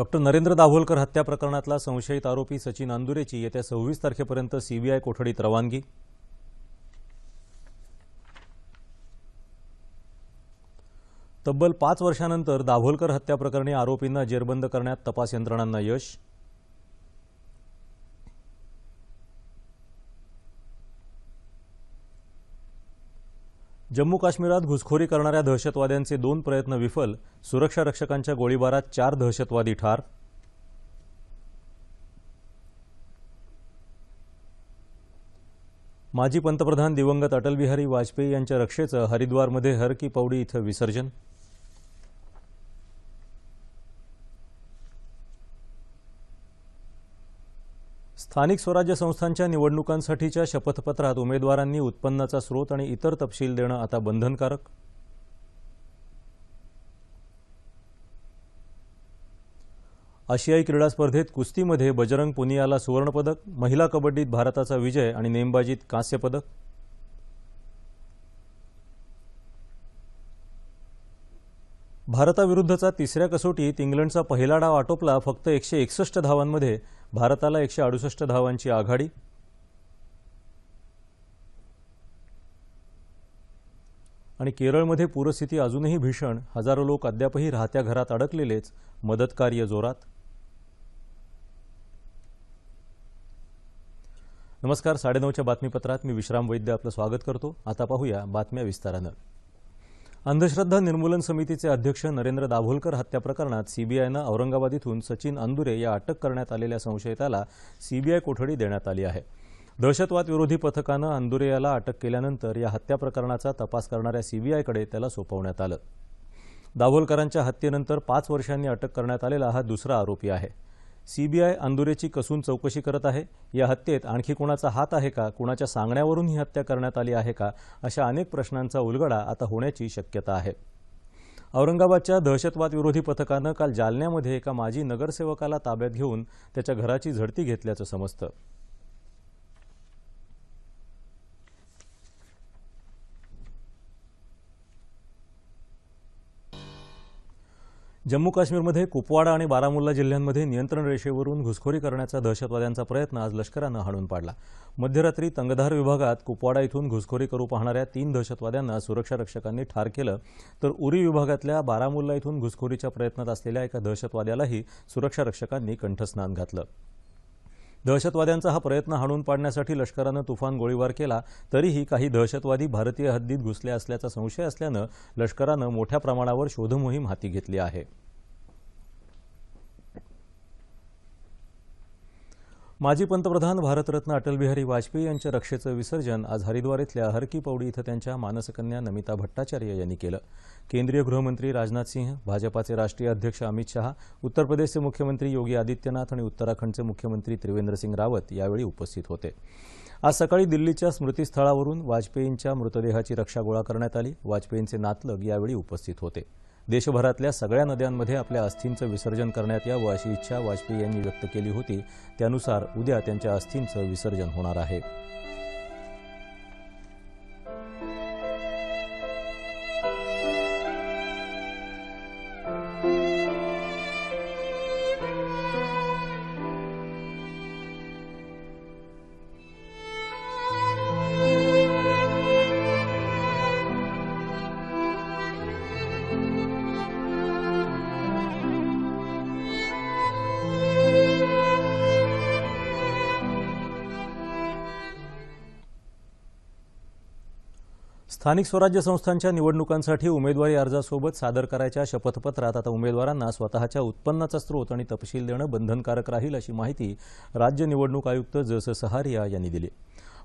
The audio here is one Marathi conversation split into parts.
डॉक्टर नरेंद्र दाभोलकर हत्या प्रकरणातला संशयित आरोपी सचिन अंदुरेची येत्या सव्वीस तारखेपर्यंत सीबीआय कोठडीत रवानगी तब्बल पाच वर्षानंतर दाभोलकर हत्या प्रकरणी आरोपींना जेरबंद करण्यात तपास यंत्रणांना यश जम्मू काश्मीरात घुसखोरी करणाऱ्या दहशतवाद्यांचे दोन प्रयत्न विफल सुरक्षा रक्षकांच्या गोळीबारात चार दहशतवादी ठार माजी पंतप्रधान दिवंगत अटलबिहारी वाजपेयी यांच्या रक्षेचं हरिद्वारमध्ये हर की पौडी इथं विसर्जन स्थानिक स्वराज्य संस्थांच्या निवडणुकांसाठीच्या शपथपत्रात उमेदवारांनी उत्पन्नाचा स्रोत आणि इतर तपशील देणं आता बंधनकारक आशियाई क्रीडा स्पर्धेत कुस्तीमध्ये बजरंग पुनियाला सुवर्णपदक महिला कबड्डीत भारताचा विजय आणि नेमबाजीत कांस्यपदक भारताविरुद्धचा तिसऱ्या कसोटीत इंग्लंडचा पहिला डाव आटोपला फक्त एकशे एकसष्ट धावांमध्ये भारताला एकशे अडुसष्ट धावांची आघाडी आणि केरळमध्ये पूरस्थिती अजूनही भीषण हजारो लोक अद्यापही राहत्या घरात अडकलेलेच मदतकार्य जोरात नमस्कार साडेनऊच्या बातमीपत्रात मी विश्राम वैद्य आपलं स्वागत करतो आता पाहूया बातम्या विस्तारानं अंधश्रद्धा निर्मूलन समितीचे अध्यक्ष नरेंद्र दाभोलकर हत्या प्रकरणात सीबीआयनं औरंगाबाद इथून सचिन अंदुरे या अटक करण्यात आलेल्या संशयिताला सीबीआय कोठडी देण्यात आली आहे दहशतवाद विरोधी पथकानं अंदुरे याला अटक केल्यानंतर या हत्या प्रकरणाचा तपास करणाऱ्या सीबीआयकडे त्याला सोपवण्यात आलं दाभोलकरांच्या हत्येनंतर पाच वर्षांनी अटक करण्यात आलेला हा दुसरा आरोपी आहे सीबीआय अंदुरेची कसून चौकशी करत आहे या हत्येत आणखी कुणाचा हात आहे का कुणाच्या सांगण्यावरून ही हत्या करण्यात आली आहे का अशा अनेक प्रश्नांचा उलगडा आता होण्याची शक्यता आहे औरंगाबादच्या दहशतवाद विरोधी पथकानं काल जालन्यामध्ये एका माजी नगरसेवकाला ताब्यात घेऊन त्याच्या घराची झडती घेतल्याचं समजतं जम्मू काश्मीरमध्ये कुपवाडा आणि बारामुल्ला जिल्ह्यांमध्ये नियंत्रण रेषेवरून घुसखोरी करण्याचा दहशतवाद्यांचा प्रयत्न आज लष्करानं हाणून पाडला मध्यरात्री तंगधार विभागात कुपवाडा इथून घुसखोरी करू पाहणाऱ्या तीन दहशतवाद्यांना सुरक्षा रक्षकांनी ठार केलं तर उरी विभागातल्या बारामुल्ला इथून घुसखोरीच्या प्रयत्नात असलेल्या एका दहशतवाद्यालाही सुरक्षा रक्षकांनी कंठस्नान घातलं दहशतवाद्यांचा हा प्रयत्न हाणून पाडण्यासाठी लष्करानं तुफान गोळीबार केला तरीही काही दहशतवादी भारतीय हद्दीत घुसले असल्याचा संशय असल्यानं लष्करानं मोठ्या प्रमाणावर शोधमोहीम हाती घेतली आहे माजी पंतप्रधान भारतरत्न अटलबिहारी वाजपेयी यांच्या रक्षेचं विसर्जन आज हरिद्वार इथल्या हरकी पौडी इथं त्यांच्या मानसकन्या नमिता भट्टाचार्य यांनी केलं केंद्रीय गृहमंत्री राजनाथ सिंह भाजपाचे राष्ट्रीय अध्यक्ष अमित शहा उत्तर प्रदेशचे मुख्यमंत्री योगी आदित्यनाथ आणि उत्तराखंडचे मुख्यमंत्री त्रिवेंद्रसिंग रावत यावेळी उपस्थित होते आज सकाळी दिल्लीच्या स्मृतीस्थळावरून वाजपेयींच्या मृतदेहाची रक्षा गोळा करण्यात आली वाजपेयींचे नातलग यावेळी उपस्थित होते देशभरातल्या सगळ्या नद्यांमध्ये आपल्या अस्थींचं विसर्जन करण्यात यावं अशी इच्छा वाजपेयी यांनी व्यक्त केली होती त्यानुसार उद्या त्यांच्या अस्थींचं विसर्जन होणार आहे स्थानिक स्वराज्य संस्थांच्या निवडणुकांसाठी उमेदवारी अर्जासोबत सादर करायच्या शपथपत्रात आता उमेदवारांना स्वतःच्या उत्पन्नाचा स्रोत आणि तपशील देणं बंधनकारक राहील अशी माहिती राज्य निवडणूक आयुक्त जस सहारिया यांनी दिली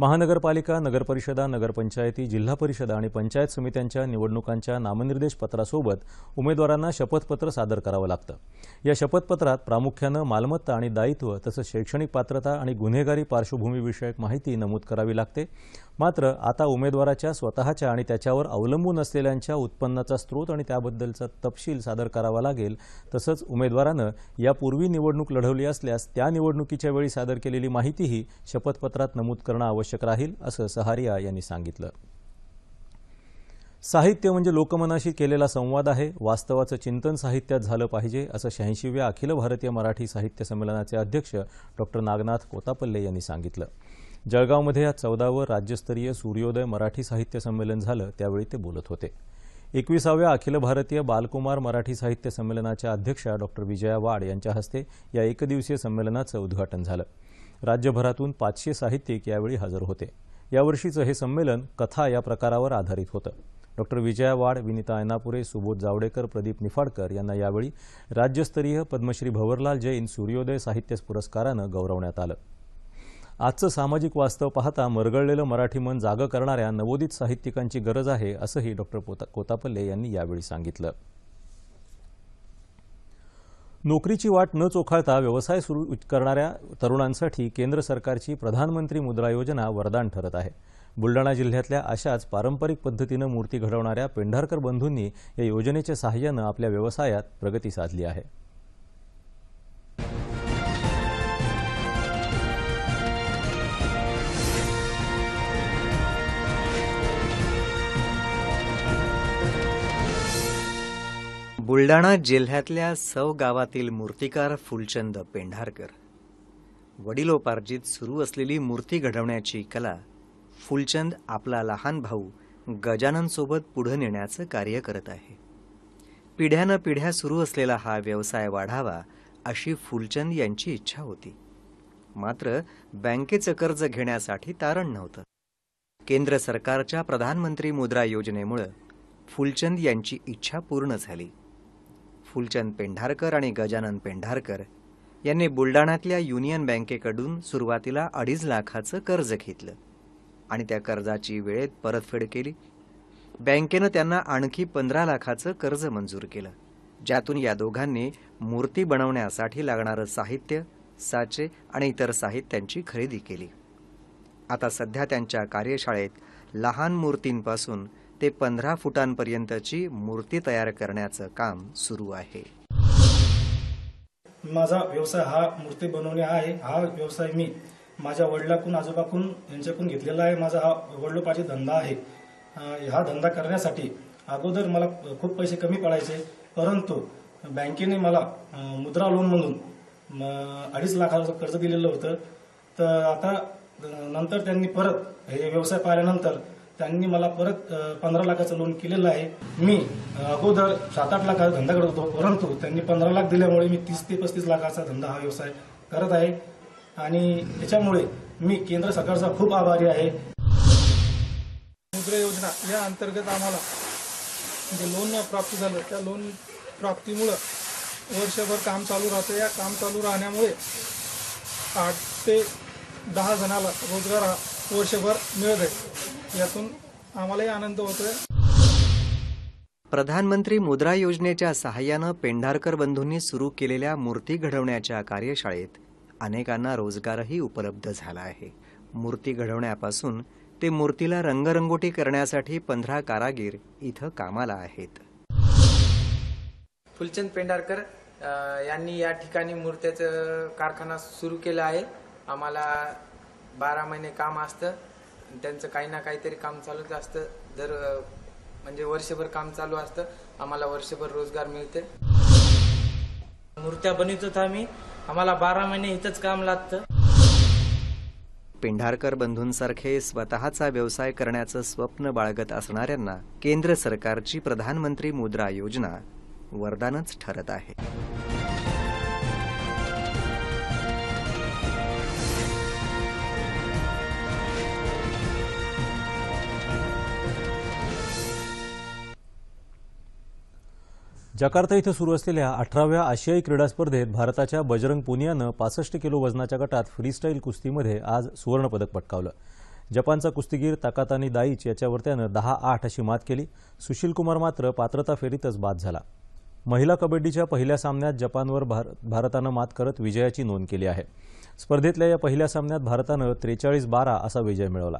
महानगरपालिका नगरपरिषदा नगरपंचायती जिल्हा परिषदा आणि पंचायत समित्यांच्या निवडणुकांच्या नामनिर्देश पत्रासोबत उमेदवारांना शपथपत्र सादर करावं लागतं या शपथपत्रात प्रामुख्यानं मालमत्ता आणि दायित्व तसंच शैक्षणिक पात्रता आणि गुन्हेगारी पार्श्वभूमीविषयक माहिती नमूद करावी लागते मात्र आता उमेदवाराच्या स्वतःच्या आणि त्याच्यावर अवलंबून असलेल्यांच्या उत्पन्नाचा स्रोत आणि त्याबद्दलचा तपशील सादर करावा लागेल तसंच उमेदवारानं यापूर्वी निवडणूक लढवली असल्यास त्या निवडणुकीच्या वेळी सादर केलेली माहितीही शपथपत्रात नमूद करणं आवश्यक आवश्यक राहील असं सहारिया यांनी सांगितलं साहित्य म्हणजे लोकमनाशी केलेला संवाद आहे वास्तवाचं चिंतन साहित्यात झालं पाहिजे असं शहाऐंशीव्या अखिल भारतीय मराठी साहित्य संमेलनाचे अध्यक्ष डॉक्टर नागनाथ कोतापल्ले यांनी सांगितलं जळगावमध्ये या चौदावं राज्यस्तरीय सूर्योदय मराठी साहित्य संमेलन झालं त्यावेळी ते बोलत होते एकविसाव्या अखिल भारतीय बालकुमार मराठी साहित्य संमेलनाच्या अध्यक्षा डॉक्टर विजया वाड यांच्या हस्ते या एकदिवसीय संमेलनाचं उद्घाटन झालं राज्यभरातून पाचशे साहित्यिक यावेळी हजर होते यावर्षीचं हे संमेलन कथा या प्रकारावर आधारित होतं डॉक्टर विजया वाड विनिता ऐनापुरे सुबोध जावडेकर प्रदीप निफाडकर यांना यावेळी राज्यस्तरीय पद्मश्री भवरलाल जैन सूर्योदय साहित्य पुरस्कारानं गौरवण्यात आलं आजचं सामाजिक वास्तव पाहता मरगळलेलं मराठी मन जागं करणाऱ्या नवोदित साहित्यिकांची गरज आहे असंही डॉक्टर कोतापल्ले यांनी यावेळी सांगितलं नोकरीची वाट न चोखाळता व्यवसाय सुरू करणाऱ्या तरुणांसाठी केंद्र सरकारची प्रधानमंत्री मुद्रा योजना वरदान ठरत आहे बुलडाणा जिल्ह्यातल्या अशाच पारंपरिक पद्धतीनं मूर्ती घडवणाऱ्या पेंढारकर बंधूंनी या योजनेच्या सहाय्यानं आपल्या व्यवसायात प्रगती साधली आहे बुलडाणा जिल्ह्यातल्या सव गावातील मूर्तिकार फुलचंद पेंढारकर वडिलोपार्जित सुरू असलेली मूर्ती घडवण्याची कला फुलचंद आपला लहान भाऊ गजाननसोबत पुढं नेण्याचं कार्य करत आहे पिढ्यानं पिढ्या सुरू असलेला हा व्यवसाय वाढावा अशी फुलचंद यांची इच्छा होती मात्र बँकेचं कर्ज घेण्यासाठी तारण नव्हतं केंद्र सरकारच्या प्रधानमंत्री मुद्रा योजनेमुळं फुलचंद यांची इच्छा पूर्ण झाली फुलचंद पेंढारकर आणि गजानन पेंढारकर यांनी बुलडाण्यातल्या युनियन बँकेकडून सुरुवातीला अडीच लाखाचं कर्ज घेतलं आणि त्या कर्जाची वेळेत परतफेड केली बँकेनं त्यांना आणखी पंधरा लाखाचं कर्ज मंजूर केलं ज्यातून या दोघांनी मूर्ती बनवण्यासाठी लागणारं साहित्य साचे आणि इतर साहित्यांची खरेदी केली आता सध्या त्यांच्या कार्यशाळेत लहान मूर्तींपासून ते पंधरा फुटांपर्यंतची मूर्ती तयार करण्याचं काम सुरू आहे माझा व्यवसाय हा मूर्ती बनवणे आहे हा व्यवसाय मी माझ्या वडिलाकडून आजोबाकडून यांच्याकडून घेतलेला आहे माझा हा वडिलोपाची धंदा आहे हा धंदा करण्यासाठी अगोदर मला खूप पैसे कमी पडायचे परंतु बँकेने मला मुद्रा लोन म्हणून अडीच लाखाचं कर्ज दिलेलं होतं तर आता नंतर त्यांनी परत हे व्यवसाय पाहिल्यानंतर त्यांनी मला परत पंधरा लाखाचं लोन केलेलं आहे मी अगोदर सात आठ लाखाचा धंदा करत होतो परंतु त्यांनी पंधरा लाख दिल्यामुळे मी तीस ते पस्तीस लाखाचा धंदा हा व्यवसाय करत आहे आणि त्याच्यामुळे मी केंद्र सरकारचा खूप आभारी आहे मुद्रा योजना या अंतर्गत आम्हाला जे लोन प्राप्त झालं त्या लोन प्राप्तीमुळं वर्षभर काम चालू राहतं या काम चालू राहण्यामुळे आठ ते दहा जणाला रोजगार हा वर्षभर मिळत आहे यातून आम्हालाही आनंद होतोय प्रधानमंत्री मुद्रा योजनेच्या सहाय्यानं पेंढारकर बंधूंनी सुरू केलेल्या मूर्ती घडवण्याच्या कार्यशाळेत अनेकांना रोजगारही उपलब्ध झाला आहे मूर्ती घडवण्यापासून ते मूर्तीला रंगरंगोटी करण्यासाठी पंधरा कारागीर इथं कामाला आहेत फुलचंद पेंढारकर यांनी या ठिकाणी मूर्त्याचं कारखाना सुरू केला आहे आम्हाला बारा महिने काम असतं त्यांचं काही ना काहीतरी काम चालूच असतं दर म्हणजे वर्षभर काम चालू असतं आम्हाला वर्षभर रोजगार मिळते मूर्त्या बनवतो आम्ही आम्हाला बारा महिने इथंच काम लागतं पेंढारकर बंधूंसारखे स्वतःचा व्यवसाय करण्याचं स्वप्न बाळगत असणाऱ्यांना केंद्र सरकारची प्रधानमंत्री मुद्रा योजना वरदानच ठरत आहे जकार्ता इथं सुरू असलेल्या अठराव्या आशियाई क्रीडा स्पर्धेत भारताच्या बजरंग पुनियानं पासष्ट किलो वजनाच्या गटात फ्रीस्टाईल कुस्तीमध्ये आज सुवर्णपदक पटकावलं जपानचा कुस्तीगीर ताकातानी दाईच याच्यावर त्यानं दहा आठ अशी मात केली सुशील कुमार मात्र पात्रता फेरीतच बाद झाला महिला कबड्डीच्या पहिल्या सामन्यात जपानवर भारतानं मात करत विजयाची नोंद केली आहे स्पर्धेतल्या या पहिल्या सामन्यात भारतानं त्रेचाळीस बारा असा विजय मिळवला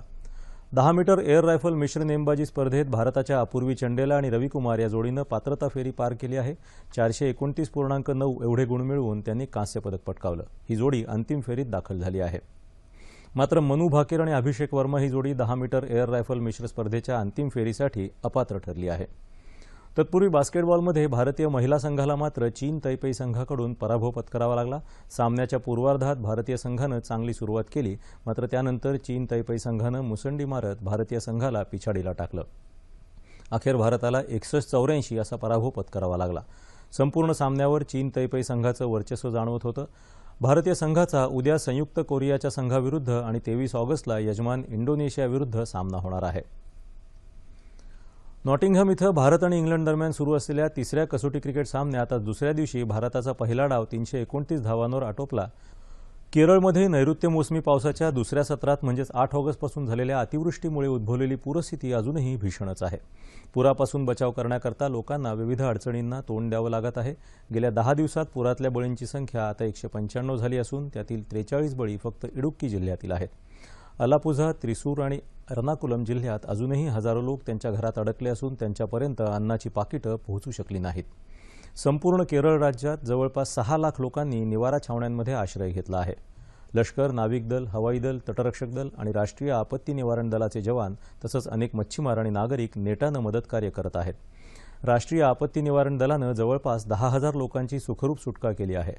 दहा मीटर एअर रायफल मिश्र नेमबाजी स्पर्धेत भारताच्या अपूर्वी चंडेला आणि रविकुमार या जोडीनं पात्रता फेरी पार केली आहे चारशे एकोणतीस पूर्णांक नऊ एवढे गुण मिळवून त्यांनी कांस्य पदक पटकावलं ही जोडी अंतिम फेरीत दाखल झाली आहे मात्र मनु भाकेर आणि अभिषेक वर्मा ही जोडी दहा मीटर एअर रायफल मिश्र स्पर्धेच्या अंतिम फेरीसाठी अपात्र ठरली आहे तत्पूर्वी बास्केटबॉलमध्ये भारतीय महिला संघाला मात्र चीन तैपई संघाकडून पराभव पत्करावा लागला सामन्याच्या पूर्वार्धात भारतीय संघानं चांगली सुरुवात केली मात्र त्यानंतर चीन तैपई संघानं मुसंडी मारत भारतीय संघाला पिछाडीला टाकलं अखेर भारताला एकसष्ट चौऱ्याऐंशी असा पराभव पत्करावा लागला संपूर्ण सामन्यावर चीन तैपई संघाचं वर्चस्व जाणवत होतं भारतीय संघाचा उद्या संयुक्त कोरियाच्या संघाविरुद्ध आणि तेवीस ऑगस्टला यजमान इंडोनेशियाविरुद्ध सामना होणार आहे नॉटिंगहम इथं भारत आणि इंग्लंड दरम्यान सुरू असलेल्या तिसऱ्या कसोटी क्रिकेट सामन्यात आज दुसऱ्या दिवशी भारताचा पहिला डाव तीनशे एकोणतीस धावांवर आटोपला केरळमध्ये नैऋत्य मोसमी पावसाच्या दुसऱ्या सत्रात म्हणजेच आठ ऑगस्टपासून झालेल्या अतिवृष्टीमुळे उद्भवलेली पूरस्थिती अजूनही भीषणच आहे पुरापासून बचाव करण्याकरता लोकांना विविध अडचणींना तोंड द्यावं लागत आहे गेल्या दहा दिवसात पुरातल्या बळींची संख्या आता एकशे पंच्याण्णव झाली असून त्यातील त्रेचाळीस बळी फक्त इडुक्की जिल्ह्यातील आहेत अलापुझा त्रिसूर आणि एर्नाकुलम जिल्ह्यात अजूनही हजारो लोक त्यांच्या घरात अडकले असून त्यांच्यापर्यंत अन्नाची पाकिटं पोहोचू शकली नाहीत संपूर्ण केरळ राज्यात जवळपास सहा लाख लोकांनी निवारा छावण्यांमध्ये आश्रय घेतला आहे लष्कर नाविक दल हवाई दल तटरक्षक दल आणि राष्ट्रीय आपत्ती निवारण दलाचे जवान तसंच अनेक मच्छीमार आणि नागरिक नेटानं मदतकार्य करत आहेत राष्ट्रीय आपत्ती निवारण दलानं जवळपास दहा हजार लोकांची सुखरूप सुटका केली आहे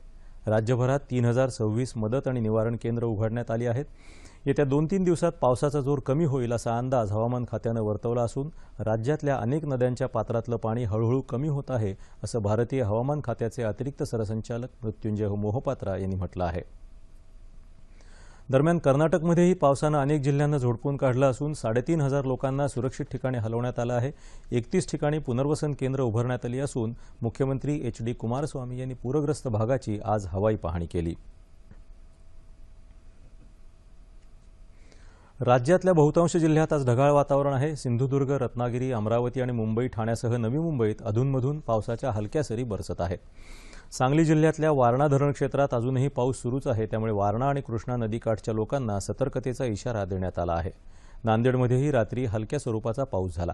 राज्यभरात तीन हजार सव्वीस मदत आणि निवारण केंद्र उघडण्यात आली आहेत येत्या दोन तीन दिवसात पावसाचा जोर कमी होईल असा अंदाज हवामान खात्यानं वर्तवला असून राज्यातल्या अनेक नद्यांच्या पात्रातलं पाणी हळूहळू कमी होत आहे असं भारतीय हवामान खात्याचे अतिरिक्त सरसंचालक मृत्युंजय मोहपात्रा यांनी म्हटलं आहे दरम्यान कर्नाटकमध्येही पावसानं अनेक जिल्ह्यांना झोडपून काढलं असून साडेतीन हजार लोकांना सुरक्षित ठिकाणी हलवण्यात आलं आहे एकतीस ठिकाणी पुनर्वसन केंद्र उभारण्यात आली असून मुख्यमंत्री एच डी कुमारस्वामी यांनी पूरग्रस्त भागाची आज हवाई पाहणी केली राज्यातल्या बहुतांश जिल्ह्यात आज ढगाळ वातावरण आहे सिंधुदुर्ग रत्नागिरी अमरावती आणि मुंबई ठाण्यासह नवी मुंबईत अधूनमधून पावसाच्या हलक्या सरी बरसत आहेत सांगली जिल्ह्यातल्या वारणा धरण क्षेत्रात अजूनही पाऊस सुरूच आहे त्यामुळे वारणा आणि कृष्णा नदीकाठच्या लोकांना सतर्कतेचा इशारा देण्यात आला आहे नांदेडमध्येही रात्री हलक्या स्वरूपाचा पाऊस झाला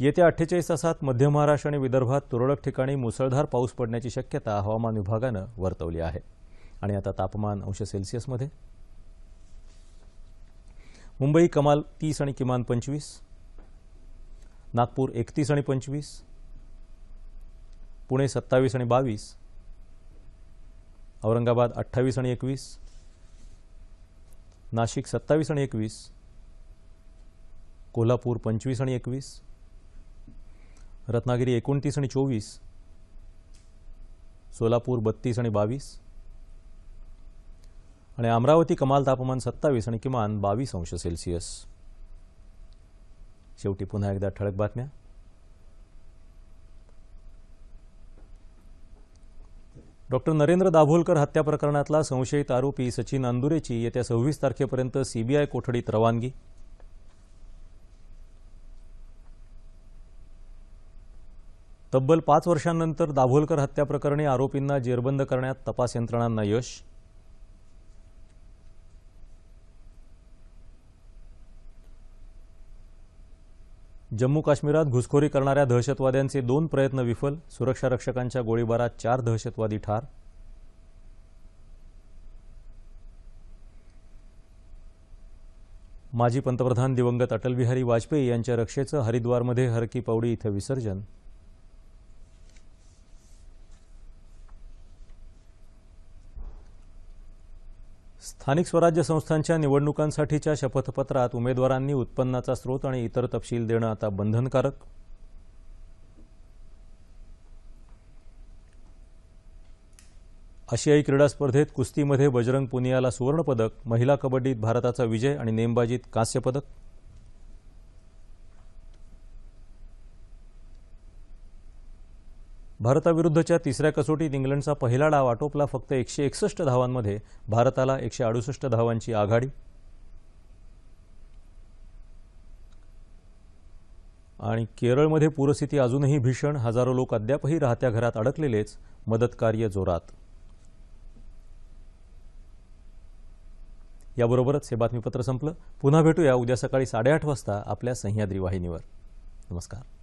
येत्या अठ्ठेचाळीस तासात मध्य महाराष्ट्र आणि विदर्भात तुरळक ठिकाणी मुसळधार पाऊस पडण्याची शक्यता हवामान विभागानं वर्तवली आहे आणि आता तापमान अंश सेल्सिअसमध्ये मुंबई कमाल तीस आणि किमान पंचवीस नागपूर एकतीस आणि पंचवीस पुणे सत्तावीस आणि बावीस औरंगाबाद अठ्ठावीस आणि एकवीस नाशिक सत्तावीस आणि एकवीस कोल्हापूर पंचवीस आणि एकवीस रत्नागिरी एकोणतीस आणि चोवीस सोलापूर बत्तीस आणि बावीस आणि अमरावती कमाल तापमान सत्तावीस आणि किमान बावीस अंश सेल्सिअस शेवटी पुन्हा एकदा ठळक बातम्या डॉक्टर नरेंद्र दाभोलकर हत्या प्रकरणातला संशयित आरोपी सचिन अंदुरेची येत्या सव्वीस तारखेपर्यंत सीबीआय कोठडीत रवानगी तब्बल पाच वर्षांनंतर दाभोलकर हत्या प्रकरणी आरोपींना जेरबंद करण्यात तपास यंत्रणांना यश जम्मू काश्मीरात घुसखोरी करणाऱ्या दहशतवाद्यांचे दोन प्रयत्न विफल सुरक्षा रक्षकांच्या गोळीबारात चार दहशतवादी ठार माजी पंतप्रधान दिवंगत अटलबिहारी वाजपेयी यांच्या रक्षेचं हरिद्वारमध्ये हरकी पौडी इथं विसर्जन स्थानिक स्वराज्य संस्थांच्या निवडणुकांसाठीच्या शपथपत्रात उमेदवारांनी उत्पन्नाचा स्रोत आणि इतर तपशील देणं आता बंधनकारक आशियाई क्रीडा स्पर्धेत कुस्तीमध्ये बजरंग पुनियाला सुवर्णपदक महिला कबड्डीत भारताचा विजय आणि नेमबाजीत कांस्यपदक भारताविरुद्धच्या तिसऱ्या कसोटीत इंग्लंडचा पहिला डाव आटोपला फक्त एकशे एकसष्ट धावांमध्ये भारताला एकशे अडुसष्ट धावांची आघाडी आणि केरळमध्ये पूरस्थिती अजूनही भीषण हजारो लोक अद्यापही राहत्या घरात अडकलेलेच मदतकार्य जोरात याबरोबरच हे बातमीपत्र संपलं पुन्हा भेटूया उद्या सकाळी साडेआठ वाजता आपल्या सह्याद्री वाहिनीवर नमस्कार